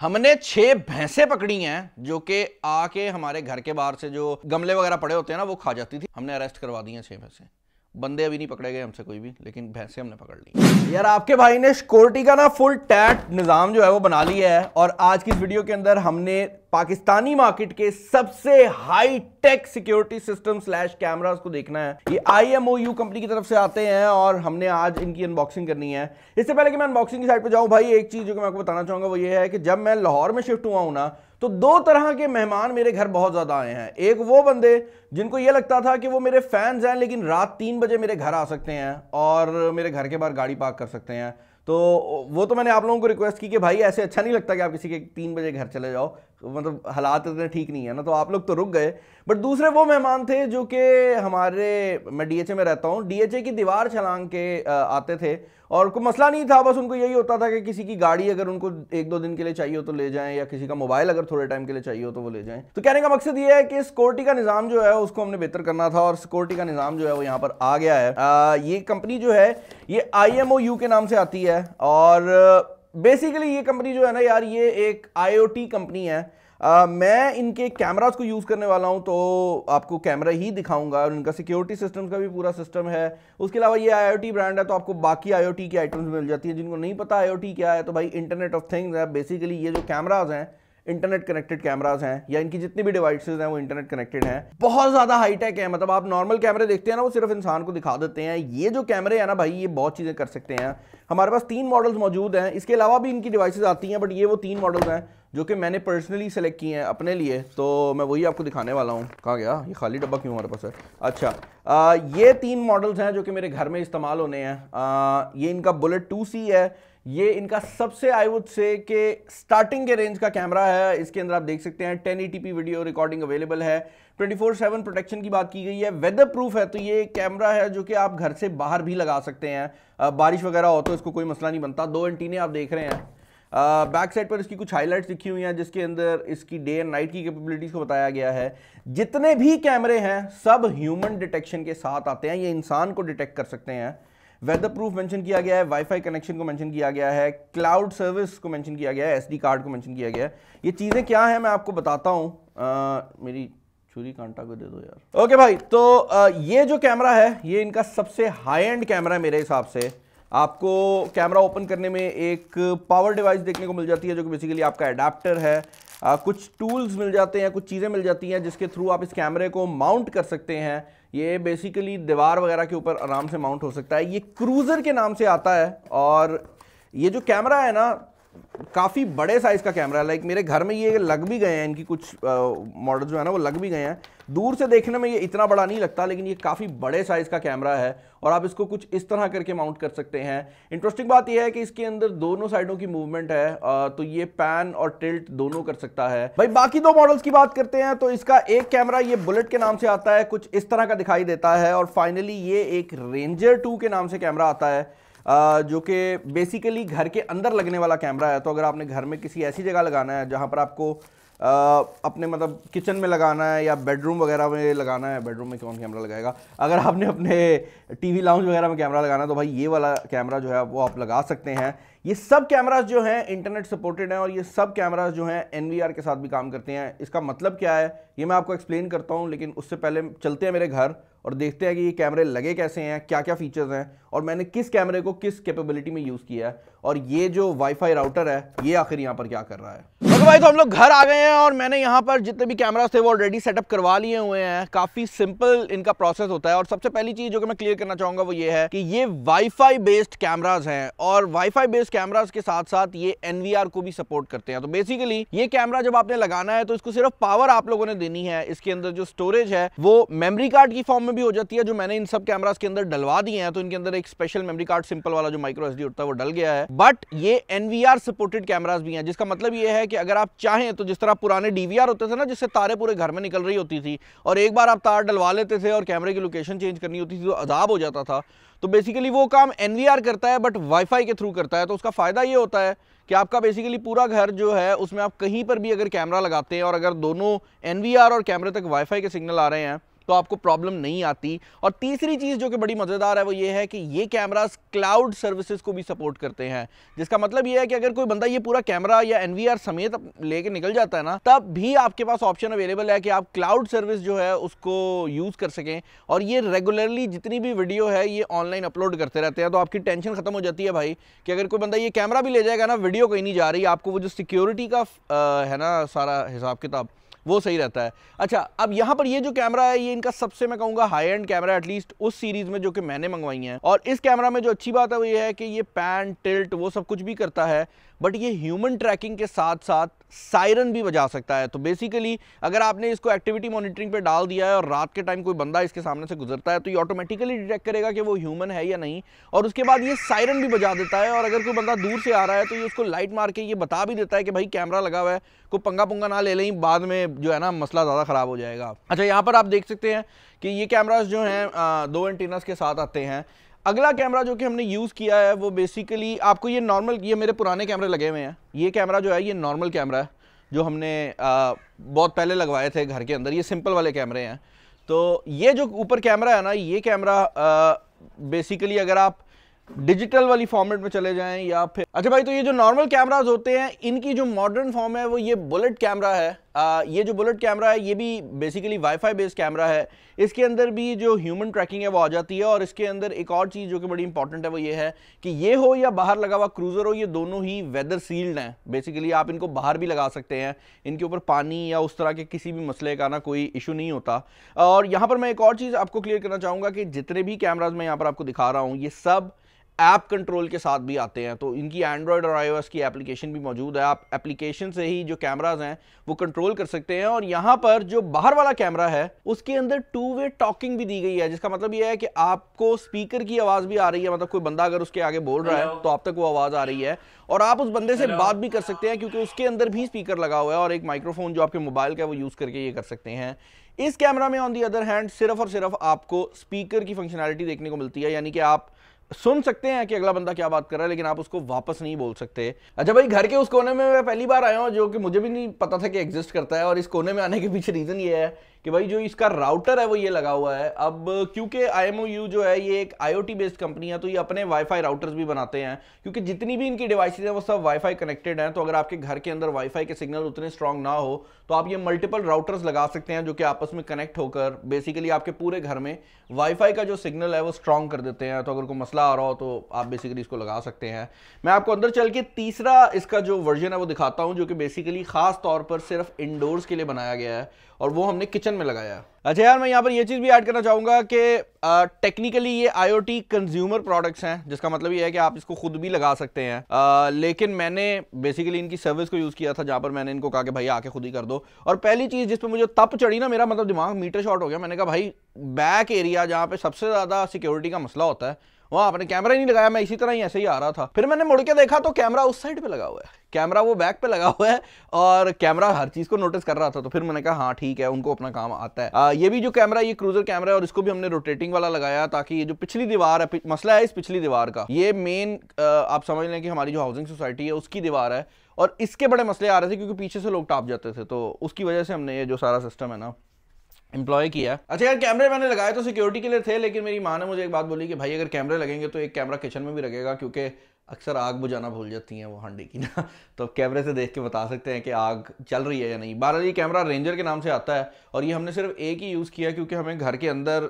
हमने छह भैंसे पकड़ी हैं जो कि आके हमारे घर के बाहर से जो गमले वगैरह पड़े होते हैं ना वो खा जाती थी हमने अरेस्ट करवा दी हैं छह भैंसे बंदे अभी नहीं पकड़े गए हमसे कोई भी लेकिन भैंसे हमने पकड़ ली यार आपके भाई ने सिक्योरिटी का ना फुल टैट निज़ाम जो है वो बना लिया है और आज की इस वीडियो के अंदर हमने पाकिस्तानी मार्केट के सबसे high tech security system slash camera को देखना है ये आईएमओयू कंपनी की तरफ से आते हैं और हमने आज इनकी अनबॉक्सिंग करनी है इससे पहले कि मैं अनबॉक्सिंग की साइड पे जाऊं भाई एक चीज जो कि मैं आपको बताना चाहूंगा वो ये है कि जब मैं लाहौर में शिफ्ट हुआ हूं ना तो दो तरह के मेहमान मेरे घर बहुत ज़्यादा आए हैं एक वो बंदे जिनको ये लगता था कि वो मेरे फैंस हैं लेकिन रात तीन बजे मेरे घर आ सकते हैं और मेरे घर के बाहर गाड़ी पार्क कर सकते हैं तो वो तो मैंने आप लोगों को रिक्वेस्ट की कि भाई ऐसे अच्छा नहीं लगता कि आप किसी के तीन बजे घर चले जाओ मतलब हालात इतने ठीक नहीं है ना तो आप लोग तो रुक गए बट दूसरे वो मेहमान थे जो कि हमारे मैं डीएचए में रहता हूँ डीएचए की दीवार छलांग के आते थे और कोई मसला नहीं था बस उनको यही होता था कि किसी की गाड़ी अगर उनको एक दो दिन के लिए चाहिए हो तो ले जाएं या किसी का मोबाइल अगर थोड़े टाइम के लिए चाहिए हो तो वो ले जाएं तो कहने का मकसद ये है कि सिक्योरिटी का निज़ाम जो है उसको हमने बेहतर करना था और सिक्योरिटी का निज़ाम जो है वो यहाँ पर आ गया है आ, ये कंपनी जो है ये आई के नाम से आती है और बेसिकली ये कंपनी जो है ना यार ये एक आईओटी कंपनी है आ, मैं इनके कैमरास को यूज़ करने वाला हूँ तो आपको कैमरा ही दिखाऊंगा और इनका सिक्योरिटी सिस्टम का भी पूरा सिस्टम है उसके अलावा ये आईओटी ब्रांड है तो आपको बाकी आईओटी की आइटम्स मिल जाती है जिनको नहीं पता आईओटी क्या है तो भाई इंटरनेट ऑफ थिंग्स है बेसिकली ये जो कैमराज हैं इंटरनेट कनेक्टेड कैमराज हैं या इनकी जितनी भी डिवाइसेज हैं वो इंटरनेट कनेक्टेड हैं बहुत ज़्यादा हाईटेक है मतलब आप नॉर्मल कैमरे देखते हैं ना वो सिर्फ इंसान को दिखा देते हैं ये जो कैमरे हैं ना भाई ये बहुत चीज़ें कर सकते हैं हमारे पास तीन मॉडल्स मौजूद हैं इसके अलावा भी इनकी डिवाइसेज आती हैं बट ये वो तीन मॉडल्स हैं जो कि मैंने पर्सनली सेलेक्ट किए हैं अपने लिए तो मैं वही आपको दिखाने वाला हूँ कहाँ गया ये खाली डब्बा क्यों हमारे पास है अच्छा आ, ये तीन मॉडल्स हैं जो कि मेरे घर में इस्तेमाल होने हैं ये इनका बुलेट टू है ये इनका सबसे आई वुड से के स्टार्टिंग के रेंज का कैमरा है इसके अंदर आप देख सकते हैं ten E video recording available है 24/7 प्रोटेक्शन की बात की गई है वेदर प्रूफ है तो ये कैमरा है जो कि आप घर से बाहर भी लगा सकते हैं बारिश वगैरह हो तो इसको कोई मसला नहीं बनता दो एंटीने आप देख रहे हैं बैक साइड पर इसकी कुछ हाइलाइट्स लिखी हुई हैं जिसके अंदर इसकी डे एंड नाइट की कैपेबिलिटीज़ को बताया गया है जितने भी कैमरे हैं सब ह्यूमन डिटेक्शन के साथ आते हैं ये इंसान को डिटेक्ट कर सकते हैं वेदर प्रूफ मेंशन किया गया है वाईफाई कनेक्शन को मेंशन किया गया है क्लाउड सर्विस को मेंशन किया गया है एसडी कार्ड को मेंशन किया गया है ये चीज़ें क्या है मैं आपको बताता हूँ मेरी छुरी कांटा को दे दो यार ओके okay भाई तो आ, ये जो कैमरा है ये इनका सबसे हाई एंड कैमरा है मेरे हिसाब से आपको कैमरा ओपन करने में एक पावर डिवाइस देखने को मिल जाती है जो कि बेसिकली आपका एडाप्टर है आ, कुछ टूल्स मिल जाते हैं कुछ चीज़ें मिल जाती हैं जिसके थ्रू आप इस कैमरे को माउंट कर सकते हैं ये बेसिकली दीवार वगैरह के ऊपर आराम से माउंट हो सकता है ये क्रूज़र के नाम से आता है और ये जो कैमरा है ना काफ़ी बड़े साइज़ का कैमरा है लाइक मेरे घर में ये लग भी गए हैं इनकी कुछ मॉडल जो है ना वो लग भी गए हैं दूर से देखने में ये इतना बड़ा नहीं लगता लेकिन ये काफ़ी बड़े साइज़ का कैमरा है और आप इसको कुछ इस तरह करके माउंट कर सकते हैं इंटरेस्टिंग बात यह है कि इसके अंदर दोनों साइडों की मूवमेंट है आ, तो ये पैन और टिल्ट दोनों कर सकता है भाई बाकी दो मॉडल्स की बात करते हैं तो इसका एक कैमरा ये बुलेट के नाम से आता है कुछ इस तरह का दिखाई देता है और फाइनली ये एक रेंजर टू के नाम से कैमरा आता है जो कि बेसिकली घर के अंदर लगने वाला कैमरा है तो अगर आपने घर में किसी ऐसी जगह लगाना है जहाँ पर आपको आ, अपने मतलब किचन में लगाना है या बेडरूम वगैरह में लगाना है बेडरूम में कौन कैमरा लगाएगा अगर आपने अपने टीवी लाउंज वगैरह में कैमरा लगाना है तो भाई ये वाला कैमरा जो है वो आप लगा सकते हैं ये सब कैमराज जो हैं इंटरनेट सपोर्टेड हैं और ये सब कैमराज जो हैं एन के साथ भी काम करते हैं इसका मतलब क्या है ये मैं आपको एक्सप्लेन करता हूँ लेकिन उससे पहले चलते हैं मेरे घर और देखते हैं कि ये कैमरे लगे कैसे हैं क्या क्या फीचर्स हैं और मैंने किस कैमरे को किस कैपेबिलिटी में यूज़ किया है और ये जो वाईफाई राउटर है ये आखिर यहाँ पर क्या कर रहा है तो भाई तो हम लोग घर आ गए हैं और मैंने यहाँ पर जितने भी कैमराज थे वो ऑलरेडी सेटअप करवा लिए हुए हैं काफ़ी सिंपल इनका प्रोसेस होता है और सबसे पहली चीज़ जो कि मैं क्लियर करना चाहूंगा वो ये है कि ये वाईफाई बेस्ड कैमराज हैं और वाईफाई बेस्ड कैमराज के साथ साथ ये एनवीआर को भी सपोर्ट करते हैं तो बेसिकली ये कैमरा जब आपने लगाना है तो इसको सिर्फ पावर आप लोगों ने देनी है इसके अंदर जो स्टोरेज है वो मेमरी कार्ड की फॉर्म में भी हो जाती है जो मैंने इन सब कैमराज के अंदर डलवा दिए हैं तो इनके अंदर एक स्पेशल मेमरी कार्ड सिंपल वाला जो माइक्रो एस होता है वो डल गया है बट ये एनवीआर सपोर्टेड कैमराज भी हैं जिसका मतलब ये है कि अगर आप चाहें तो जिस तरह पुराने डीवीआर होते थे ना जिससे तारे पूरे घर में निकल रही होती थी और एक बार आप तार डलवा लेते थे और कैमरे की लोकेशन चेंज करनी होती थी तो अजाब हो जाता था तो बेसिकली वो काम एन करता है बट वाईफाई के थ्रू करता है तो उसका फ़ायदा ये होता है कि आपका बेसिकली पूरा घर जो है उसमें आप कहीं पर भी अगर कैमरा लगाते हैं और अगर दोनों एन और कैमरे तक वाईफाई के सिग्नल आ रहे हैं तो आपको प्रॉब्लम नहीं आती और तीसरी चीज़ जो कि बड़ी मज़ेदार है वो ये है कि ये कैमरास क्लाउड सर्विसेज को भी सपोर्ट करते हैं जिसका मतलब ये है कि अगर कोई बंदा ये पूरा कैमरा या एन समेत लेके निकल जाता है ना तब भी आपके पास ऑप्शन अवेलेबल है कि आप क्लाउड सर्विस जो है उसको यूज़ कर सकें और ये रेगुलरली जितनी भी वीडियो है ये ऑनलाइन अपलोड करते रहते हैं तो आपकी टेंशन ख़त्म हो जाती है भाई कि अगर कोई बंदा ये कैमरा भी ले जाएगा ना वीडियो कहीं नहीं जा रही आपको वो जो सिक्योरिटी का आ, है ना सारा हिसाब किताब वो सही रहता है अच्छा अब यहाँ पर ये जो कैमरा है ये इनका सबसे मैं कहूँगा हाई एंड कैमरा एटलीस्ट उस सीरीज में जो कि मैंने मंगवाई है और इस कैमरा में जो अच्छी बात है वो ये है कि ये पैन टिल्ट वो सब कुछ भी करता है बट ये ह्यूमन ट्रैकिंग के साथ साथ सायरन भी बजा सकता है तो बेसिकली अगर आपने इसको एक्टिविटी मॉनिटरिंग पे डाल दिया है और रात के टाइम कोई बंदा इसके सामने से गुजरता है तो ये ऑटोमेटिकली डिटेक्ट करेगा कि वो ह्यूमन है या नहीं और उसके बाद ये सायरन भी बजा देता है और अगर कोई बंदा दूर से आ रहा है तो ये उसको लाइट मार के ये बता भी देता है कि भाई कैमरा लगा हुआ है कोई पंगा पुंगा ना ले लें बाद में जो है ना मसला ज़्यादा ख़राब हो जाएगा अच्छा यहाँ पर आप देख सकते हैं कि ये कैमराज जो हैं दो एंटीनास के साथ आते हैं अगला कैमरा जो कि हमने यूज़ किया है वो बेसिकली आपको ये नॉर्मल ये मेरे पुराने कैमरे लगे हुए हैं ये कैमरा जो है ये नॉर्मल कैमरा है जो हमने आ, बहुत पहले लगवाए थे घर के अंदर ये सिंपल वाले कैमरे हैं तो ये जो ऊपर कैमरा है ना ये कैमरा बेसिकली अगर आप डिजिटल वाली फॉर्मेट में चले जाएं या फिर अच्छा भाई तो ये जो नॉर्मल कैमराज होते हैं इनकी जो मॉडर्न फॉर्म है वो ये बुलेट कैमरा है आ, ये जो बुलेट कैमरा है ये भी बेसिकली वाईफाई बेस्ड कैमरा है इसके अंदर भी जो ह्यूमन ट्रैकिंग है वो आ जाती है और इसके अंदर एक और चीज़ जो कि बड़ी इंपॉर्टेंट है वो ये है कि ये हो या बाहर लगा हुआ क्रूज़र हो ये दोनों ही वेदर सील्ड हैं बेसिकली आप इनको बाहर भी लगा सकते हैं इनके ऊपर पानी या उस तरह के किसी भी मसले का ना कोई इशू नहीं होता और यहाँ पर मैं एक और चीज़ आपको क्लियर करना चाहूँगा कि जितने भी कैमराज मैं यहाँ पर आपको दिखा रहा हूँ ये सब ऐप कंट्रोल के साथ भी आते हैं तो इनकी एंड्रॉयड और आईओएस की एप्लीकेशन भी मौजूद है आप एप्लीकेशन से ही जो कैमराज हैं वो कंट्रोल कर सकते हैं और यहाँ पर जो बाहर वाला कैमरा है उसके अंदर टू वे टॉकिंग भी दी गई है जिसका मतलब ये है कि आपको स्पीकर की आवाज़ भी आ रही है मतलब कोई बंदा अगर उसके आगे बोल रहा है तो आप तक वो आवाज़ आ रही है और आप उस बंदे से बात भी कर सकते हैं क्योंकि उसके अंदर भी स्पीकर लगा हुआ है और एक माइक्रोफोन जो आपके मोबाइल का है वो यूज़ करके ये कर सकते हैं इस कैमरा में ऑन दी अदर हैंड सिर्फ और सिर्फ आपको स्पीकर की फंक्शनैलिटी देखने को मिलती है यानी कि आप सुन सकते हैं कि अगला बंदा क्या बात कर रहा है लेकिन आप उसको वापस नहीं बोल सकते अच्छा भाई घर के उस कोने में मैं पहली बार आया हूँ जो कि मुझे भी नहीं पता था कि एग्जिस्ट करता है और इस कोने में आने के पीछे रीज़न ये है कि भाई जो इसका राउटर है वो ये लगा हुआ है अब क्योंकि आई जो है ये एक आई बेस्ड कंपनी है तो ये अपने वाईफाई राउटर्स भी बनाते हैं क्योंकि जितनी भी इनकी डिवाइसेज हैं वो सब वाईफाई कनेक्टेड हैं तो अगर आपके घर के अंदर वाईफाई के सिग्नल उतने स्ट्रांग ना हो तो आप ये मल्टीपल राउटर्स लगा सकते हैं जो कि आपस में कनेक्ट होकर बेसिकली आपके पूरे घर में वाईफाई का जो सिग्नल है वो स्ट्रांग कर देते हैं तो अगर कोई मसला आ रहा हो तो आप बेसिकली इसको लगा सकते हैं मैं आपको अंदर चल के तीसरा इसका जो वर्जन है वो दिखाता हूँ जो कि बेसिकली खास तौर पर सिर्फ इंडोर्स के लिए बनाया गया है और वो हमने किचन कंस्ट्रक्शन में लगाया अच्छा यार मैं यहाँ पर ये चीज़ भी ऐड करना चाहूंगा कि टेक्निकली ये आईओटी कंज्यूमर प्रोडक्ट्स हैं जिसका मतलब ये है कि आप इसको खुद भी लगा सकते हैं आ, लेकिन मैंने बेसिकली इनकी सर्विस को यूज़ किया था जहां पर मैंने इनको कहा कि भाई आके खुद ही कर दो और पहली चीज़ जिस पर मुझे तप चढ़ी ना मेरा मतलब दिमाग मीटर शॉर्ट हो गया मैंने कहा भाई बैक एरिया जहाँ पर सबसे ज़्यादा सिक्योरिटी का मसला होता है वहाँ आपने कैमरा ही नहीं लगाया मैं इसी तरह ही ऐसे ही आ रहा था फिर मैंने मुड़ के देखा तो कैमरा उस साइड पे लगा हुआ है कैमरा वो बैक पे लगा हुआ है और कैमरा हर चीज़ को नोटिस कर रहा था तो फिर मैंने कहा हाँ ठीक है उनको अपना काम आता है आ, ये भी जो कैमरा ये क्रूजर कैमरा है और इसको भी हमने रोटेटिंग वाला लगाया ताकि ये जो पिछली दीवार है मसला है इस पिछली दीवार का ये मेन आप समझ लें कि हमारी जो हाउसिंग सोसाइटी है उसकी दीवार है और इसके बड़े मसले आ रहे थे क्योंकि पीछे से लोग टाप जाते थे तो उसकी वजह से हमने ये जो सारा सिस्टम है ना एम्प्लॉय किया अच्छा यार कैमरे मैंने लगाए तो सिक्योरिटी के लिए थे लेकिन मेरी माँ ने मुझे एक बात बोली कि भाई अगर कैमरे लगेंगे तो एक कैमरा किचन में भी लगेगा क्योंकि अक्सर आग बुझाना भूल जाती हैं वो हांडी की ना तो आप कैमरे से देख के बता सकते हैं कि आग चल रही है या नहीं बहरहाल ये कैमरा रेंजर के नाम से आता है और ये हमने सिर्फ एक ही यूज़ किया क्योंकि हमें घर के अंदर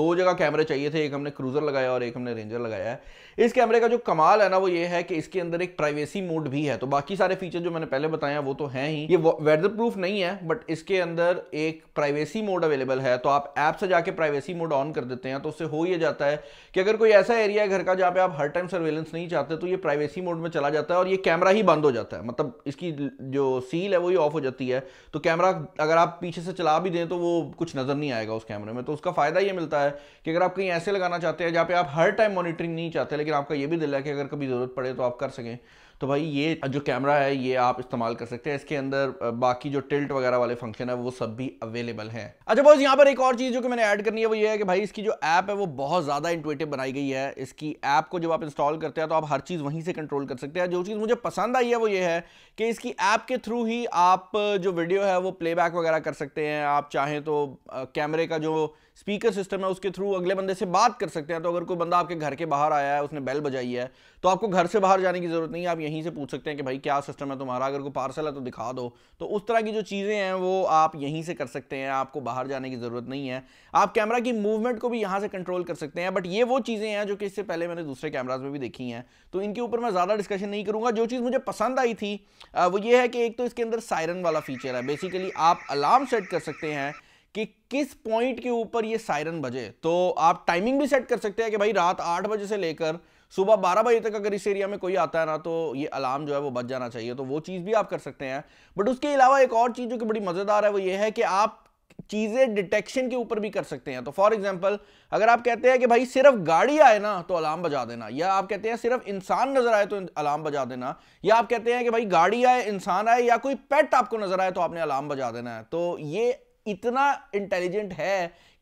दो जगह कैमरे चाहिए थे एक हमने क्रूज़र लगाया और एक हमने रेंजर लगाया है इस कैमरे का जो कमाल है ना वो ये है कि इसके अंदर एक प्राइवेसी मोड भी है तो बाकी सारे फीचर जो मैंने पहले बताया वो तो हैं ही ये वेदर प्रूफ नहीं है बट इसके अंदर एक प्राइवेसी मोड अवेलेबल है तो आप ऐप से जाके प्राइवेसी मोड ऑन कर देते हैं तो उससे हो ही जाता है कि अगर कोई ऐसा एरिया है घर का जहाँ पे आप हर टाइम सर्वेलेंस नहीं चाहते चाहते हैं तो ये प्राइवेसी मोड में चला जाता है और ये कैमरा ही बंद हो जाता है मतलब इसकी जो सील है वो ही ऑफ हो जाती है तो कैमरा अगर आप पीछे से चला भी दें तो वो कुछ नज़र नहीं आएगा उस कैमरे में तो उसका फ़ायदा ये मिलता है कि अगर आप कहीं ऐसे लगाना चाहते हैं जहाँ पे आप हर टाइम मॉनिटरिंग नहीं चाहते लेकिन आपका ये भी दिल है कि अगर कभी ज़रूरत पड़े तो आप कर सकें तो भाई ये जो कैमरा है ये आप इस्तेमाल कर सकते हैं इसके अंदर बाकी जो टिल्ट वगैरह वाले फंक्शन है वो सब भी अवेलेबल हैं अच्छा बॉज यहाँ पर एक और चीज़ जो कि मैंने ऐड करनी है वो ये है कि भाई इसकी जो ऐप है वो बहुत ज़्यादा इंटुएटिव बनाई गई है इसकी ऐप को जब आप इंस्टॉल करते हैं तो आप हर चीज़ वहीं से कंट्रोल कर सकते हैं जो चीज़ मुझे पसंद आई है वो ये है कि इसकी ऐप के थ्रू ही आप जो वीडियो है वो प्लेबैक वगैरह कर सकते हैं आप चाहें तो कैमरे का जो स्पीकर सिस्टम है उसके थ्रू अगले बंदे से बात कर सकते हैं तो अगर कोई बंदा आपके घर के बाहर आया है उसने बेल बजाई है तो आपको घर से बाहर जाने की ज़रूरत नहीं है आप यहीं से पूछ सकते हैं कि भाई क्या सिस्टम है तुम्हारा अगर कोई पार्सल है तो दिखा दो तो उस तरह की जो चीज़ें हैं वो आप यहीं से कर सकते हैं आपको बाहर जाने की ज़रूरत नहीं है आप कैमरा की मूवमेंट को भी यहाँ से कंट्रोल कर सकते हैं बट ये वो चीज़ें हैं जो कि इससे पहले मैंने दूसरे कैमराज में भी देखी हैं तो इनके ऊपर मैं ज़्यादा डिस्कशन नहीं करूँगा जो चीज़ मुझे पसंद आई थी वो ये है कि एक तो इसके अंदर सायरन वाला फीचर है बेसिकली आप अलार्म सेट कर सकते हैं कि किस पॉइंट के ऊपर ये सायरन बजे तो आप टाइमिंग भी सेट कर सकते हैं कि भाई रात आठ बजे से लेकर सुबह बारह बजे तक अगर इस एरिया में कोई आता है ना तो ये अलार्म जो है वो बच जाना चाहिए तो वो चीज़ भी आप कर सकते हैं बट उसके अलावा एक और चीज़ जो कि बड़ी मज़ेदार है वो ये है कि आप चीज़ें डिटेक्शन के ऊपर भी कर सकते हैं तो फॉर एग्जाम्पल अगर आप कहते हैं कि भाई सिर्फ गाड़ी आए ना तो अलार्म बजा देना या आप कहते हैं सिर्फ इंसान नजर आए तो अलार्म बजा देना या आप कहते हैं कि भाई गाड़ी आए इंसान आए या कोई पेट आपको नजर आए तो आपने अलार्म बजा देना है तो ये इतना इंटेलिजेंट है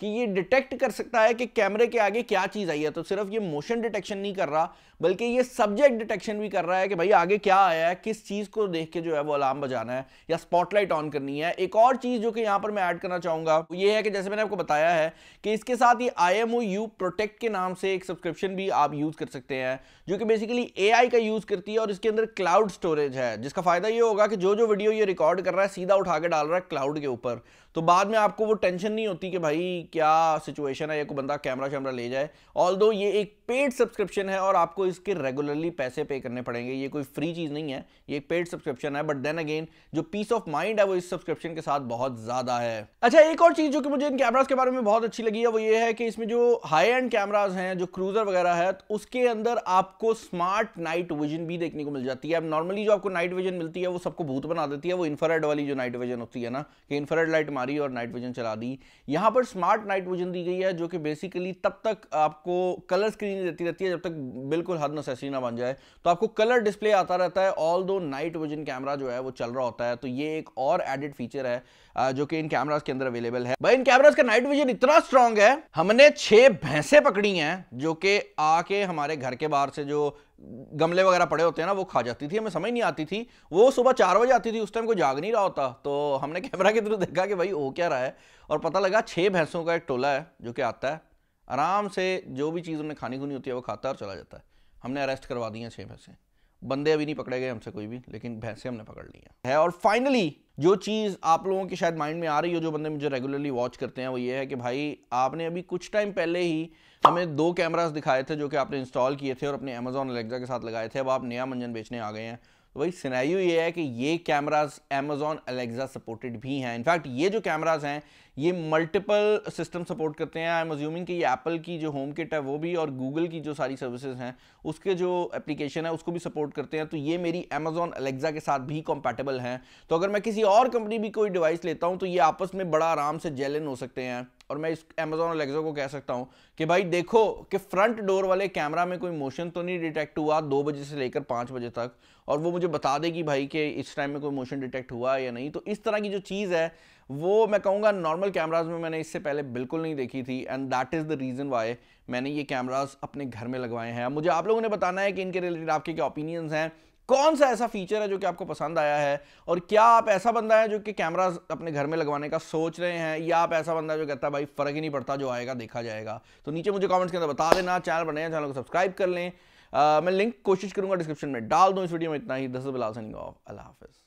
कि ये डिटेक्ट कर सकता है कि कैमरे के आगे क्या चीज़ आई है तो सिर्फ ये मोशन डिटेक्शन नहीं कर रहा बल्कि ये सब्जेक्ट डिटेक्शन भी कर रहा है कि भाई आगे क्या आया है किस चीज़ को देख के जो है वो अलार्म बजाना है या स्पॉटलाइट ऑन करनी है एक और चीज़ जो कि यहां पर मैं ऐड करना चाहूंगा ये है कि जैसे मैंने आपको बताया है कि इसके साथ ये I M O U protect के नाम से एक सब्सक्रिप्शन भी आप यूज़ कर सकते हैं जो कि बेसिकली ए आई का यूज़ करती है और इसके अंदर क्लाउड स्टोरेज है जिसका फ़ायदा ये होगा कि जो जो वीडियो ये रिकॉर्ड कर रहा है सीधा उठा के डाल रहा है क्लाउड के ऊपर तो बाद में आपको वो टेंशन नहीं होती कि भाई क्या सिचुएशन है या कोई बंदा कैमरा शैमरा ले जाए ऑल ये एक पेड सब्सक्रिप्शन है और आपको इसके रेगुलरली पैसे पे करने पड़ेंगे ये कोई फ्री चीज़ नहीं है ये एक पेड सब्सक्रिप्शन है बट देन अगेन जो पीस ऑफ माइंड है वो इस सब्सक्रिप्शन के साथ बहुत ज़्यादा है अच्छा एक और चीज़ जो कि मुझे इन कैमराज के बारे में बहुत अच्छी लगी है वो ये है कि इसमें जो हाई एंड कैमराज हैं जो क्रूजर वगैरह है तो उसके अंदर आपको स्मार्ट नाइट विजन भी देखने को मिल जाती है अब नॉर्मली जो आपको नाइट विजन मिलती है वो सबको भूत बना देती है वो इन्फ्रारेड वाली जो नाइट विजन होती है ना कि इन्फ्रारेड लाइट मारी और नाइट विजन चला दी यहाँ पर स्मार्ट स्मार्ट नाइट विजन दी गई है जो कि बेसिकली तब तक आपको कलर स्क्रीन देती रहती है जब तक बिल्कुल हद नसैसी ना बन जाए तो आपको कलर डिस्प्ले आता रहता है ऑल दो नाइट विजन कैमरा जो है वो चल रहा होता है तो ये एक और एडिड फीचर है जो कि इन कैमराज के अंदर अवेलेबल है भाई इन कैमराज का नाइट विजन इतना स्ट्रांग है हमने छह भैंसे पकड़ी हैं जो कि आके हमारे घर के बाहर से जो गमले वगैरह पड़े होते हैं ना वो खा जाती थी हमें समझ नहीं आती थी वो सुबह चार बजे आती थी उस टाइम को जाग नहीं रहा होता तो हमने कैमरा के थ्रू देखा कि भाई वो क्या रहा है और पता लगा छः भैंसों का एक टोला है जो कि आता है आराम से जो भी चीज़ उन्हें खानी खुनी होती है वो खाता है और चला जाता है हमने अरेस्ट करवा दी हैं छः भैंसें बंदे अभी नहीं पकड़े गए हमसे कोई भी लेकिन भैंसे हमने पकड़ ली है और फाइनली जो चीज़ आप लोगों की शायद माइंड में आ रही हो जो बंदे मुझे रेगुलरली वॉच करते हैं वो ये है कि भाई आपने अभी कुछ टाइम पहले ही हमें दो कैमरास दिखाए थे जो कि आपने इंस्टॉल किए थे और अपने अमेजोन अलेक्जा के साथ लगाए थे अब आप नया मंजन बेचने आ गए हैं तो भाई सिनाइयो ये है कि ये कैमराज अमेजोन अलेक्जा सपोर्टेड भी हैं इनफैक्ट ये जो कैमराज हैं ये मल्टीपल सिस्टम सपोर्ट करते हैं आई एम अज्यूमिंग कि ये एप्पल की जो होम किट है वो भी और गूगल की जो सारी सर्विसेज हैं उसके जो एप्लीकेशन है उसको भी सपोर्ट करते हैं तो ये मेरी अमेजोन अलेक्जा के साथ भी कॉम्पैटेबल हैं तो अगर मैं किसी और कंपनी भी कोई डिवाइस लेता हूँ तो ये आपस में बड़ा आराम से जेलन हो सकते हैं और मैं इस अमेजोन अलेक्जा को कह सकता हूँ कि भाई देखो कि फ्रंट डोर वाले कैमरा में कोई मोशन तो नहीं डिटेक्ट हुआ दो बजे से लेकर पाँच बजे तक और वो मुझे बता देगी भाई कि इस टाइम में कोई मोशन डिटेक्ट हुआ या नहीं तो इस तरह की जो चीज़ है वो मैं कहूँगा नॉर्मल कैमराज में मैंने इससे पहले बिल्कुल नहीं देखी थी and that is the reason why मैंने ये कैमराज अपने घर में लगवाए हैं मुझे आप लोगों ने बताना है कि इनके रिलेटेड आपके क्या ओपिनियंस हैं कौन सा ऐसा फीचर है जो कि आपको पसंद आया है और क्या आप ऐसा बंदा है जो कि कैमराज अपने घर में लगवाने का सोच रहे हैं या आप ऐसा बंदा जो कहता है भाई फ़र्क ही नहीं पड़ता जो आएगा देखा जाएगा तो नीचे मुझे कमेंट्स के अंदर बता देना चैनल बने चैनल को सब्सक्राइब कर लें आ, मैं लिंक कोशिश करूंगा डिस्क्रिप्शन में डाल दूँ इस वीडियो में इतना ही दस बिलासन ऑफ अल्लाह हाफिज़